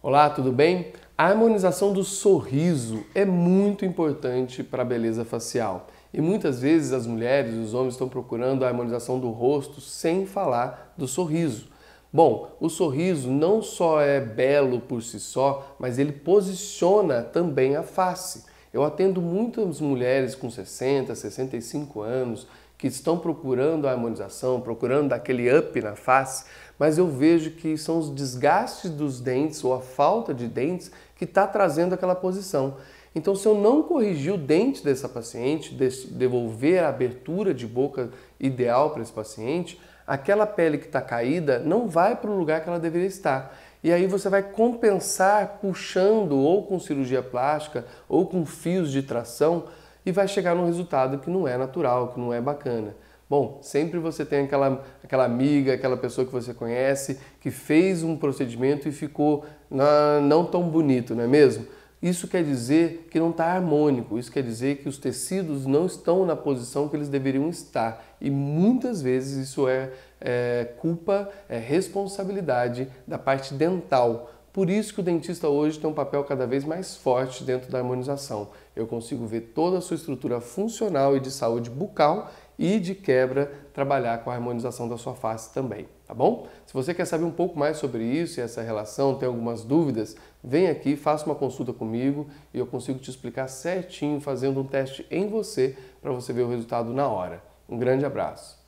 Olá, tudo bem? A harmonização do sorriso é muito importante para a beleza facial. E muitas vezes as mulheres e os homens estão procurando a harmonização do rosto sem falar do sorriso. Bom, o sorriso não só é belo por si só, mas ele posiciona também a face. Eu atendo muitas mulheres com 60, 65 anos que estão procurando a harmonização, procurando aquele up na face, mas eu vejo que são os desgastes dos dentes ou a falta de dentes que está trazendo aquela posição. Então, se eu não corrigir o dente dessa paciente, devolver a abertura de boca ideal para esse paciente, aquela pele que está caída não vai para o lugar que ela deveria estar. E aí você vai compensar puxando ou com cirurgia plástica ou com fios de tração e vai chegar num resultado que não é natural, que não é bacana. Bom, sempre você tem aquela, aquela amiga, aquela pessoa que você conhece que fez um procedimento e ficou na, ah, não tão bonito, não é mesmo? Isso quer dizer que não está harmônico, isso quer dizer que os tecidos não estão na posição que eles deveriam estar. E muitas vezes isso é, é culpa, é responsabilidade da parte dental por isso que o dentista hoje tem um papel cada vez mais forte dentro da harmonização. Eu consigo ver toda a sua estrutura funcional e de saúde bucal e de quebra trabalhar com a harmonização da sua face também, tá bom? Se você quer saber um pouco mais sobre isso e essa relação, tem algumas dúvidas, vem aqui, faça uma consulta comigo e eu consigo te explicar certinho fazendo um teste em você para você ver o resultado na hora. Um grande abraço.